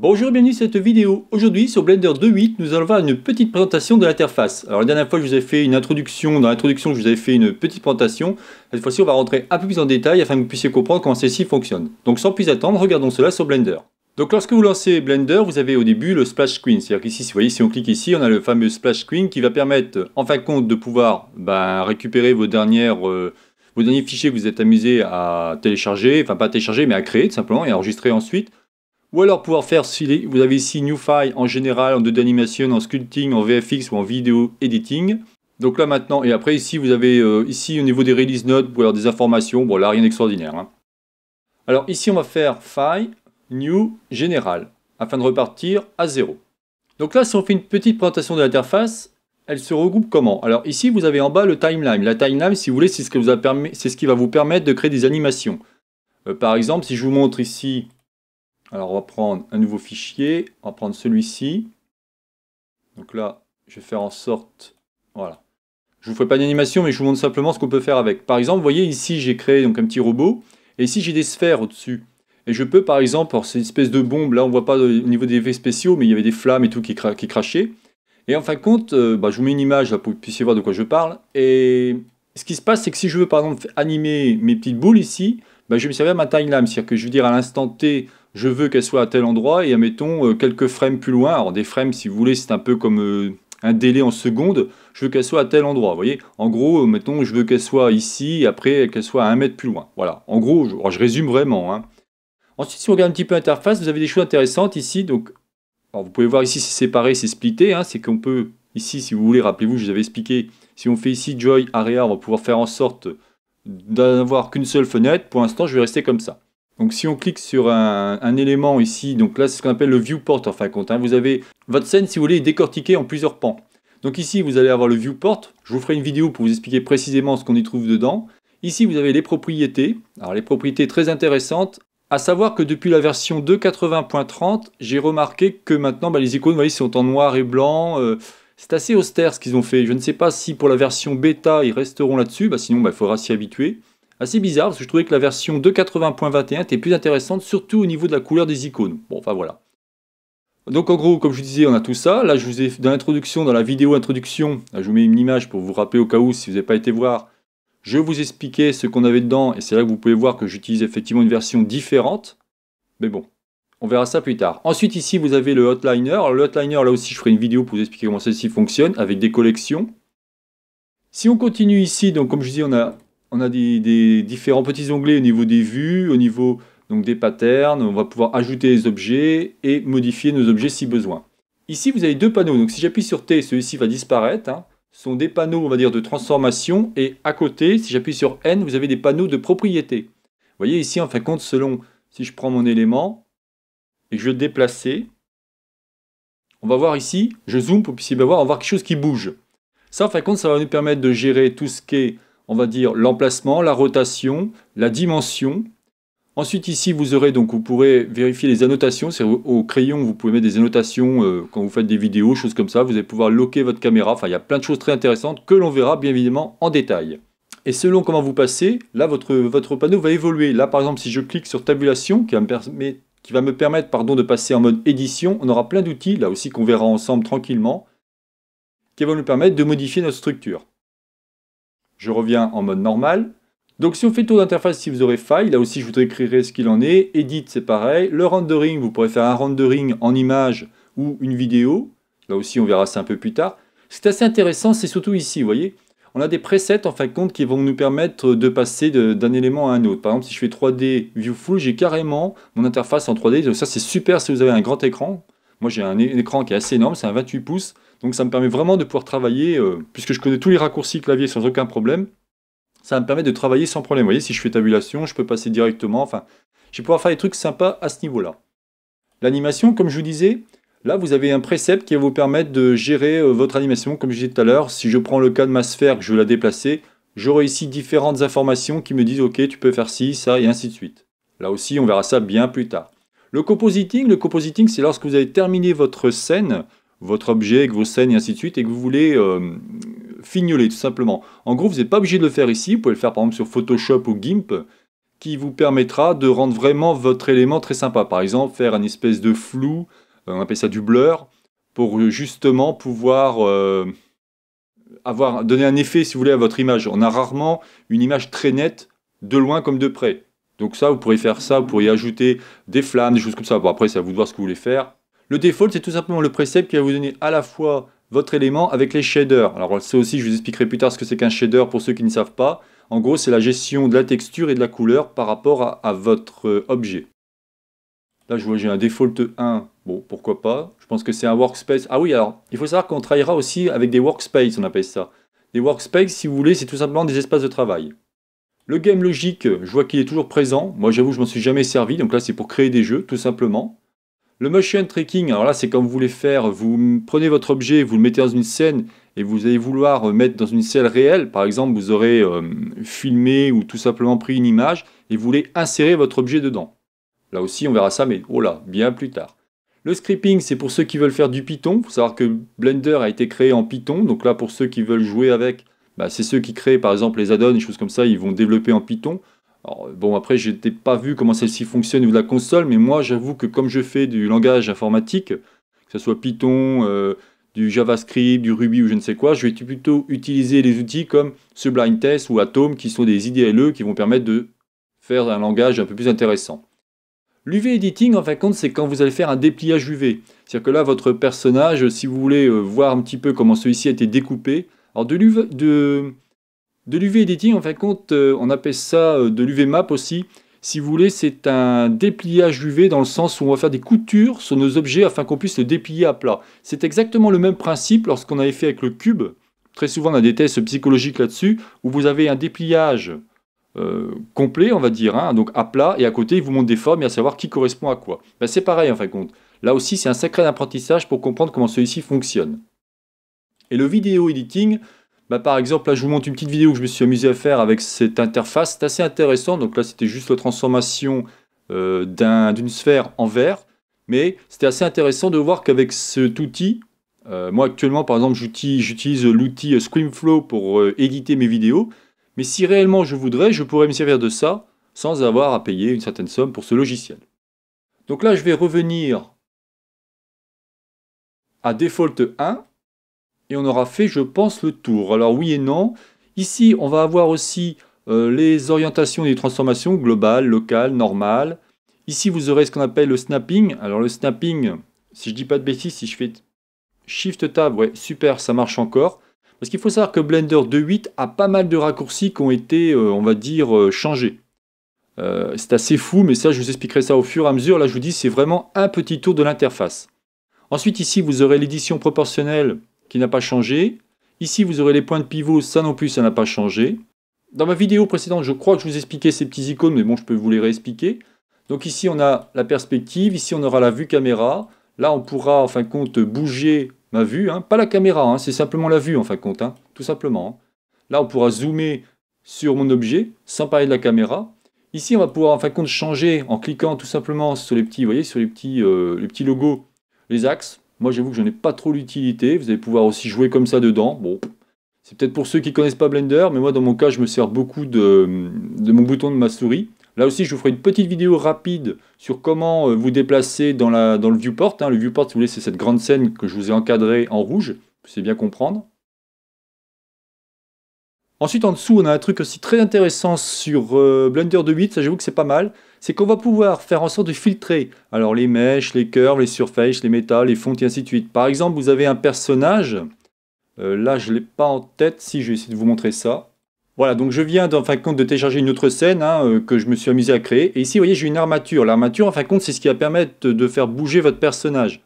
Bonjour et bienvenue dans cette vidéo. Aujourd'hui sur Blender 2.8 nous allons voir une petite présentation de l'interface. Alors la dernière fois je vous ai fait une introduction, dans l'introduction je vous avais fait une petite présentation. Cette fois-ci on va rentrer un peu plus en détail afin que vous puissiez comprendre comment celle-ci fonctionne. Donc sans plus attendre, regardons cela sur Blender. Donc lorsque vous lancez Blender, vous avez au début le splash screen. C'est-à-dire qu'ici, si vous voyez, si on clique ici, on a le fameux splash screen qui va permettre en fin de compte de pouvoir ben, récupérer vos dernières... Euh, vos derniers fichiers que vous êtes amusés à télécharger, enfin pas télécharger mais à créer tout simplement et à enregistrer ensuite ou alors pouvoir faire, vous avez ici New File en général, en 2D animation, en sculpting, en VFX ou en vidéo editing. Donc là maintenant, et après ici, vous avez euh, ici au niveau des release notes, ou avoir des informations. Bon là, rien d'extraordinaire. Hein. Alors ici, on va faire File, New, Général, afin de repartir à zéro. Donc là, si on fait une petite présentation de l'interface, elle se regroupe comment Alors ici, vous avez en bas le timeline. La timeline, si vous voulez, c'est ce, ce, qui va vous permettre de créer des animations. Euh, par exemple, si je vous montre ici alors on va prendre un nouveau fichier, on va prendre celui-ci. Donc là, je vais faire en sorte... Voilà. Je ne vous ferai pas d'animation, mais je vous montre simplement ce qu'on peut faire avec. Par exemple, vous voyez ici, j'ai créé donc un petit robot. Et ici, j'ai des sphères au-dessus. Et je peux, par exemple, alors c'est espèce de bombe, là, on ne voit pas au niveau des effets spéciaux, mais il y avait des flammes et tout qui, crachaient. Et en fin de compte, euh, bah, je vous mets une image pour que vous puissiez voir de quoi je parle. Et ce qui se passe, c'est que si je veux, par exemple, animer mes petites boules ici, bah, je vais me servir à ma timeline. C'est-à-dire que je veux dire à l'instant T, je veux qu'elle soit à tel endroit et admettons euh, quelques frames plus loin. Alors des frames, si vous voulez, c'est un peu comme euh, un délai en seconde. Je veux qu'elle soit à tel endroit. Vous voyez, en gros, euh, mettons, je veux qu'elle soit ici, après qu'elle soit à un mètre plus loin. Voilà. En gros, je, oh, résume vraiment. Hein. Ensuite, si on regarde un petit peu l'interface, vous avez des choses intéressantes ici. Donc, vous pouvez voir ici, c'est séparé, c'est splitté. Hein, c'est qu'on peut ici, si vous voulez, rappelez-vous, je vous avais expliqué. Si on fait ici Joy Area, on va pouvoir faire en sorte d'avoir qu'une seule fenêtre. Pour l'instant, je vais rester comme ça. Donc si on clique sur un, élément ici, donc là c'est ce qu'on appelle le viewport en fin de compte. Hein. Vous avez votre scène si vous voulez décortiquer en plusieurs pans. Donc ici vous allez avoir le viewport, je vous ferai une vidéo pour vous expliquer précisément ce qu'on y trouve dedans. Ici vous avez les propriétés, alors les propriétés très intéressantes, à savoir que depuis la version 2.80.30, j'ai remarqué que maintenant bah, les icônes sont en noir et blanc, euh, c'est assez austère ce qu'ils ont fait. Je ne sais pas si pour la version bêta ils resteront là-dessus, bah, sinon bah, il faudra s'y habituer assez bizarre parce que je trouvais que la version 2.80.21 était plus intéressante, surtout au niveau de la couleur des icônes. Bon, enfin voilà. Donc en gros, comme je disais, on a tout ça. Là, je vous ai dans l'introduction, dans la vidéo introduction, là, je vous mets une image pour vous rappeler au cas où si vous n'avez pas été voir. Je vous expliquais ce qu'on avait dedans et c'est là que vous pouvez voir que j'utilise effectivement une version différente. Mais bon, on verra ça plus tard. Ensuite, ici, vous avez le hotliner. le hotliner, là aussi, je ferai une vidéo pour vous expliquer comment celle-ci fonctionne avec des collections. Si on continue ici, donc comme je disais, on a on a des, différents petits onglets au niveau des vues, au niveau donc des patterns, on va pouvoir ajouter les objets et modifier nos objets si besoin. Ici, vous avez deux panneaux, donc si j'appuie sur T, celui-ci va disparaître. Hein. Ce sont des panneaux, on va dire, de transformation, et à côté, si j'appuie sur N, vous avez des panneaux de propriété. Vous voyez ici, en fin de compte, selon si je prends mon élément et je le déplace, on va voir ici, je zoome pour pouvoir voir, voir quelque chose qui bouge. Ça, en fin de compte, ça va nous permettre de gérer tout ce qui est on va dire l'emplacement, la rotation, la dimension. Ensuite ici vous aurez donc vous pourrez vérifier les annotations, c'est au crayon vous pouvez mettre des annotations euh, quand vous faites des vidéos, choses comme ça, vous allez pouvoir loquer votre caméra, enfin il y a plein de choses très intéressantes que l'on verra bien évidemment en détail. Et selon comment vous passez, là votre, votre panneau va évoluer. Là par exemple si je clique sur tabulation qui va me permettre pardon, de passer en mode édition. On aura plein d'outils, là aussi qu'on verra ensemble tranquillement, qui vont nous permettre de modifier notre structure. Je reviens en mode normal. Donc si on fait tout tour d'interface, si vous aurez faille, là aussi je vous écrirai ce qu'il en est. Edit, c'est pareil. Le rendering, vous pourrez faire un rendering en image ou une vidéo. Là aussi, on verra ça un peu plus tard. C'est assez intéressant, c'est surtout ici, vous voyez. On a des presets, en fin de compte, qui vont nous permettre de passer d'un élément à un autre. Par exemple, si je fais 3D View Full, j'ai carrément mon interface en 3D. Donc ça, c'est super si vous avez un grand écran. Moi, j'ai un, écran qui est assez énorme, c'est un 28 pouces, donc ça me permet vraiment de pouvoir travailler, euh, puisque je connais tous les raccourcis clavier sans aucun problème, ça me permet de travailler sans problème. Vous voyez, si je fais tabulation, je peux passer directement, enfin, je vais pouvoir faire des trucs sympas à ce niveau-là. L'animation, comme je vous disais, là, vous avez un précepte qui va vous permettre de gérer euh, votre animation, comme je disais tout à l'heure. Si je prends le cas de ma sphère, que je veux la déplacer, j'aurai ici différentes informations qui me disent, OK, tu peux faire ci, ça, et ainsi de suite. Là aussi, on verra ça bien plus tard. Le compositing, le compositing, c'est lorsque vous avez terminé votre scène, votre objet, avec vos scènes et ainsi de suite, et que vous voulez euh, fignoler tout simplement. En gros, vous n'êtes pas obligé de le faire ici, vous pouvez le faire par exemple sur Photoshop ou GIMP, qui vous permettra de rendre vraiment votre élément très sympa. Par exemple, faire une espèce de flou, euh, on appelle ça du blur, pour euh, justement pouvoir avoir, donner un effet, si vous voulez, à votre image. On a rarement une image très nette, de loin comme de près. Donc ça, vous pourrez faire ça, vous pourriez y ajouter des flammes, des choses comme ça. Bon, après, c'est à vous de voir ce que vous voulez faire. Le default, c'est tout simplement le précepte qui va vous donner à la fois votre élément avec les shaders. Alors ça aussi, je vous expliquerai plus tard ce que c'est qu'un shader pour ceux qui ne savent pas. En gros, c'est la gestion de la texture et de la couleur par rapport à, votre euh, objet. Là, je vois j'ai un default 1. Bon, pourquoi pas. Je pense que c'est un workspace. Ah oui, alors, il faut savoir qu'on travaillera aussi avec des workspaces, on appelle ça. Des workspaces, si vous voulez, c'est tout simplement des espaces de travail. Le game logique, euh, je vois qu'il est toujours présent. Moi, j'avoue, je m'en suis jamais servi. Donc là, c'est pour créer des jeux, tout simplement. Le motion tracking, alors là, c'est quand vous voulez faire, vous prenez votre objet, vous le mettez dans une scène et vous allez vouloir euh, mettre dans une scène réelle. Par exemple, vous aurez euh, filmé ou tout simplement pris une image et vous voulez insérer votre objet dedans. Là aussi, on verra ça, mais oh là, bien plus tard. Le scripting, c'est pour ceux qui veulent faire du Python. Il faut savoir que Blender a été créé en Python. Donc là, pour ceux qui veulent jouer avec, bah, c'est ceux qui créent par exemple les add-ons, des choses comme ça, ils vont développer en Python. bon, après, je n'ai pas vu comment celle-ci fonctionne ou de la console, mais moi, j'avoue que comme je fais du langage informatique, que ce soit Python, euh, du JavaScript, du Ruby ou je ne sais quoi, je vais plutôt utiliser les outils comme Sublime Test ou Atom, qui sont des IDLE qui vont permettre de faire un langage un peu plus intéressant. L'UV editing, en fin de compte, c'est quand vous allez faire un dépliage UV. C'est-à-dire que là, votre personnage, si vous voulez euh, voir un petit peu comment celui-ci a été découpé, alors de l'UV editing, en fin compte, euh, on appelle ça euh, de l'UV map aussi. Si vous voulez, c'est un dépliage UV dans le sens où on va faire des coutures sur nos objets afin qu'on puisse le déplier à plat. C'est exactement le même principe lorsqu'on avait fait avec le cube. Très souvent, on a des tests psychologiques là-dessus où vous avez un dépliage euh, complet, on va dire, hein, donc à plat, et à côté, il vous montre des formes et à savoir qui correspond à quoi. Ben, c'est pareil en fin de compte. Là aussi, c'est un sacré apprentissage pour comprendre comment celui-ci fonctionne. Et le vidéo editing, bah, par exemple, là je vous montre une petite vidéo que je me suis amusé à faire avec cette interface, c'est assez intéressant. Donc là c'était juste la transformation euh, d'une sphère en vert, mais c'était assez intéressant de voir qu'avec cet outil, euh, moi actuellement par exemple j'utilise l'outil ScreamFlow pour euh, éditer mes vidéos, mais si réellement je voudrais, je pourrais me servir de ça sans avoir à payer une certaine somme pour ce logiciel. Donc là je vais revenir à Default 1 et on aura fait, je pense, le tour. Alors oui et non. Ici, on va avoir aussi euh, les orientations des transformations globales, locales, normales. Ici, vous aurez ce qu'on appelle le snapping. Alors le snapping, si je dis pas de bêtises, si je fais Shift Tab, ouais, super, ça marche encore. Parce qu'il faut savoir que Blender 2.8 a pas mal de raccourcis qui ont été, euh, on va dire, euh, changés. c'est assez fou, mais ça, je vous expliquerai ça au fur et à mesure. Là, je vous dis, c'est vraiment un petit tour de l'interface. Ensuite, ici, vous aurez l'édition proportionnelle qui n'a pas changé. Ici, vous aurez les points de pivot, ça non plus, ça n'a pas changé. Dans ma vidéo précédente, je crois que je vous expliquais ces petits icônes, mais bon, je peux vous les réexpliquer. Donc ici, on a la perspective, ici, on aura la vue caméra. Là, on pourra, en fin de compte, bouger ma vue. Hein. Pas la caméra, hein, c'est simplement la vue, en fin de compte, hein, tout simplement. Là, on pourra zoomer sur mon objet, sans parler de la caméra. Ici, on va pouvoir, en fin de compte, changer en cliquant tout simplement sur les petits, voyez, sur les petits, euh, les petits logos, les axes. Moi, j'avoue que je n'ai pas trop l'utilité. Vous allez pouvoir aussi jouer comme ça dedans. Bon, c'est peut-être pour ceux qui ne connaissent pas Blender, mais moi, dans mon cas, je me sers beaucoup de, mon bouton de ma souris. Là aussi, je vous ferai une petite vidéo rapide sur comment euh, vous déplacer dans, le viewport. Hein. Le viewport, si vous voulez, c'est cette grande scène que je vous ai encadrée en rouge. vous pouvez bien comprendre. Ensuite, en dessous, on a un truc aussi très intéressant sur euh, Blender 2.8. Ça, j'avoue que c'est pas mal c'est qu'on va pouvoir faire en sorte de filtrer alors les mèches, les curves, les surfaces, les métals, les fontes, et ainsi de suite. Par exemple, vous avez un personnage, euh, là je ne l'ai pas en tête, si je vais essayer de vous montrer ça. Voilà, donc je viens en fin de compte de télécharger une autre scène hein, euh, que je me suis amusé à créer. Et ici, vous voyez, j'ai une armature. L'armature, en fin de compte, c'est ce qui va permettre de faire bouger votre personnage.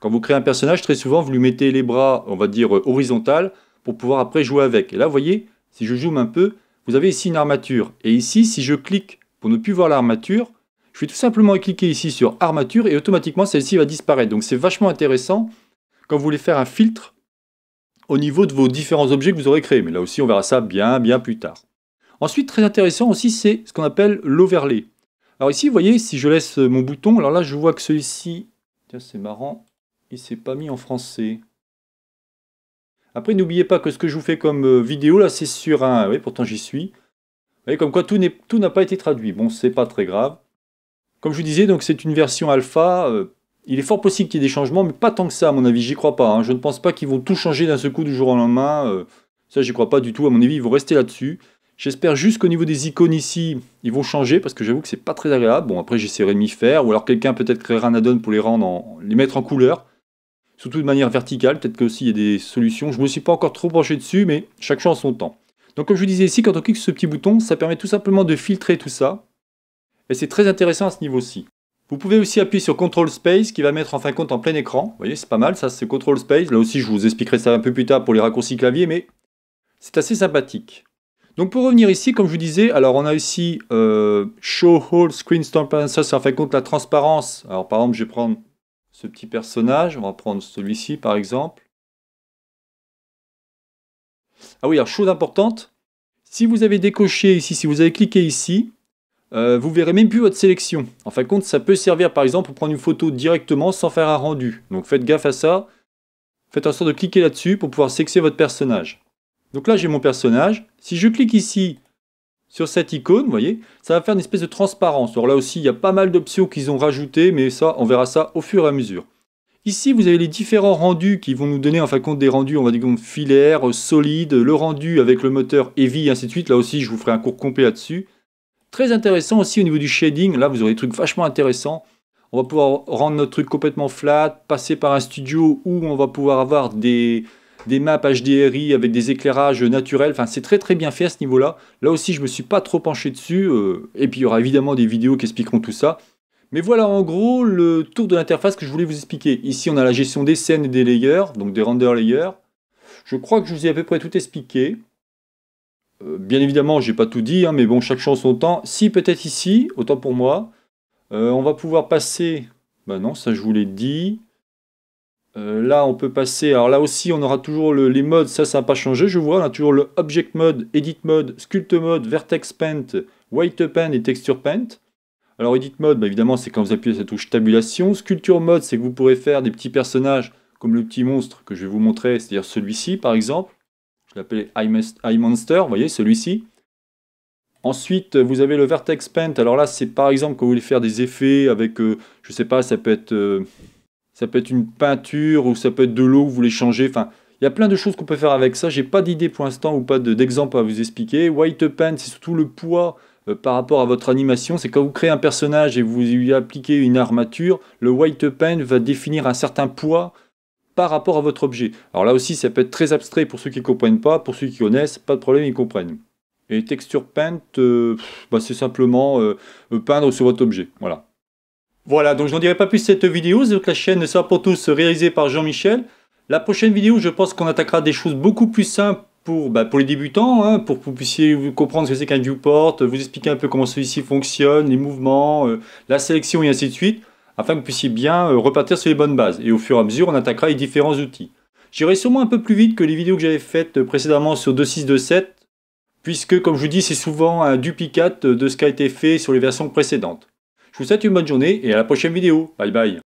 Quand vous créez un personnage, très souvent, vous lui mettez les bras, on va dire, euh, horizontal, pour pouvoir après jouer avec. Et là, vous voyez, si je zoome un peu, vous avez ici une armature. Et ici, si je clique pour ne plus voir l'armature, je vais tout simplement cliquer ici sur armature et automatiquement celle-ci va disparaître. Donc c'est vachement intéressant quand vous voulez faire un filtre au niveau de vos différents objets que vous aurez créés. Mais là aussi, on verra ça bien, bien plus tard. Ensuite, très intéressant aussi, c'est ce qu'on appelle l'overlay. Alors ici, vous voyez, si je laisse mon bouton, alors là, je vois que celui-ci, tiens, c'est marrant, il s'est pas mis en français. Après, n'oubliez pas que ce que je vous fais comme euh, vidéo, là, c'est sur un... Oui, pourtant j'y suis voyez, comme quoi tout, n'a pas été traduit. Bon, c'est pas très grave. Comme je vous disais, donc c'est une version alpha. Euh, il est fort possible qu'il y ait des changements, mais pas tant que ça, à mon avis. J'y crois pas. Hein. Je ne pense pas qu'ils vont tout changer d'un seul coup du jour au lendemain. Euh, ça, j'y crois pas du tout. À mon avis, ils vont rester là-dessus. J'espère juste qu'au niveau des icônes ici, ils vont changer parce que j'avoue que c'est pas très agréable. Bon, après, j'essaierai de m'y faire. Ou alors, quelqu'un peut-être créera un add-on pour les, rendre les mettre en couleur. Surtout de manière verticale. Peut-être que aussi il y a des solutions. Je me suis pas encore trop penché dessus, mais chaque chose en son temps. Donc comme je vous disais ici, quand on clique sur ce petit bouton, ça permet tout simplement de filtrer tout ça. Et c'est très intéressant à ce niveau-ci. Vous pouvez aussi appuyer sur Control Space qui va mettre en fin de compte en plein écran. Vous voyez, c'est pas mal, ça c'est Control Space. Là aussi, je vous expliquerai ça un peu plus tard pour les raccourcis clavier, mais c'est assez sympathique. Donc pour revenir ici, comme je vous disais, alors on a ici euh, Show Hold, Screen ça c'est en fin de compte la transparence. Alors par exemple, je vais prendre ce petit personnage, on va prendre celui-ci par exemple. Ah oui, alors chose importante, si vous avez décoché ici, si vous avez cliqué ici, vous euh, vous verrez même plus votre sélection. En fin de compte, ça peut servir par exemple pour prendre une photo directement sans faire un rendu. Donc faites gaffe à ça. Faites en sorte de cliquer là-dessus pour pouvoir sélectionner votre personnage. Donc là, j'ai mon personnage. Si je clique ici sur cette icône, vous voyez, ça va faire une espèce de transparence. Alors là aussi, il y a pas mal d'options qu'ils ont rajoutées, mais ça, on verra ça au fur et à mesure. Ici, vous avez les différents rendus qui vont nous donner en fin de compte des rendus, on va dire filaires, solides, le rendu avec le moteur Heavy, ainsi de suite. Là aussi, je vous ferai un cours complet là-dessus. Très intéressant aussi au niveau du shading, là vous aurez des trucs vachement intéressants. On va pouvoir rendre notre truc complètement flat, passer par un studio où on va pouvoir avoir des, maps HDRI avec des éclairages naturels. Enfin, c'est très très bien fait à ce niveau-là. Là aussi, je me suis pas trop penché dessus. Euh, et puis, il y aura évidemment des vidéos qui expliqueront tout ça. Mais voilà en gros le tour de l'interface que je voulais vous expliquer. Ici on a la gestion des scènes et des layers, donc des render layers. Je crois que je vous ai à peu près tout expliqué. Euh, bien évidemment, je n'ai pas tout dit, hein, mais bon, chaque chose son temps. Si, peut-être ici, autant pour moi. Euh, on va pouvoir passer... Ben non, ça je vous l'ai dit. Euh, là, on peut passer... Alors là aussi, on aura toujours les modes, ça, ça n'a pas changé, je vois. On a toujours le Object Mode, Edit Mode, Sculpt Mode, Vertex Paint, White Paint et Texture Paint. Alors edit mode, bah, évidemment, c'est quand vous appuyez sur la touche tabulation. Sculpture mode, c'est que vous pourrez faire des petits personnages comme le petit monstre que je vais vous montrer, c'est-à-dire celui-ci par exemple. Je l'appelle Monster, vous voyez, celui-ci. Ensuite, vous avez le Vertex Paint. Alors là, c'est par exemple quand vous voulez faire des effets avec, je euh, je sais pas, ça peut être... Euh, ça peut être une peinture ou ça peut être de l'eau, vous voulez changer. Enfin, il y a plein de choses qu'on peut faire avec ça. J'ai pas d'idée pour l'instant ou pas d'exemple à vous expliquer. White paint, c'est surtout le poids euh, par rapport à votre animation. C'est quand vous créez un personnage et vous lui appliquez une armature, le White paint va définir un certain poids par rapport à votre objet. Alors là aussi, ça peut être très abstrait pour ceux qui ne comprennent pas. Pour ceux qui connaissent, pas de problème, ils comprennent. Et texture paint, euh, bah, c'est simplement euh, peindre sur votre objet. Voilà. Voilà, donc je n'en dirai pas plus cette vidéo. que la chaîne sera pour tous réalisée par Jean-Michel. La prochaine vidéo, je pense qu'on attaquera des choses beaucoup plus simples pour, bah, les débutants, hein, pour que vous puissiez comprendre ce que c'est qu'un viewport, vous expliquer un peu comment celui-ci fonctionne, les mouvements, euh, la sélection et ainsi de suite, afin que vous puissiez bien euh, repartir sur les bonnes bases. Et au fur et à mesure, on attaquera les différents outils. J'irai sûrement un peu plus vite que les vidéos que j'avais faites précédemment sur 2.6.2.7, puisque, comme je vous dis, c'est souvent un duplicate de ce qui a été fait sur les versions précédentes. Je vous souhaite une bonne journée et à la prochaine vidéo. Bye bye